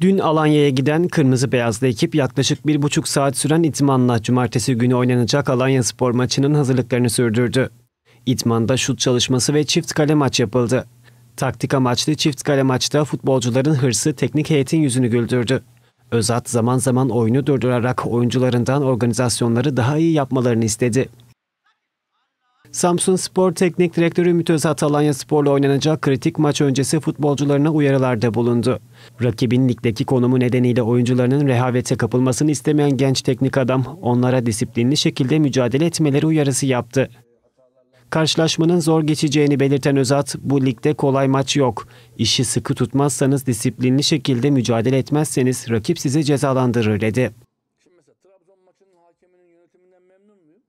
Dün Alanya'ya giden kırmızı beyazlı ekip yaklaşık bir buçuk saat süren itmanla cumartesi günü oynanacak Alanya spor maçının hazırlıklarını sürdürdü. İtman'da şut çalışması ve çift kale maç yapıldı. Taktik amaçlı çift kale maçta futbolcuların hırsı teknik heyetin yüzünü güldürdü. Özat zaman zaman oyunu durdurarak oyuncularından organizasyonları daha iyi yapmalarını istedi. Samsun Spor Teknik Direktörü Ümit Özat Alanya Spor'la oynanacak kritik maç öncesi futbolcularına uyarılarda bulundu. Rakibin ligdeki konumu nedeniyle oyuncularının rehavete kapılmasını istemeyen genç teknik adam onlara disiplinli şekilde mücadele etmeleri uyarısı yaptı. Karşılaşmanın zor geçeceğini belirten Özat, bu ligde kolay maç yok. İşi sıkı tutmazsanız, disiplinli şekilde mücadele etmezseniz rakip sizi cezalandırır dedi. Şimdi mesela Trabzon maçının hakeminin yönetiminden memnun muyum?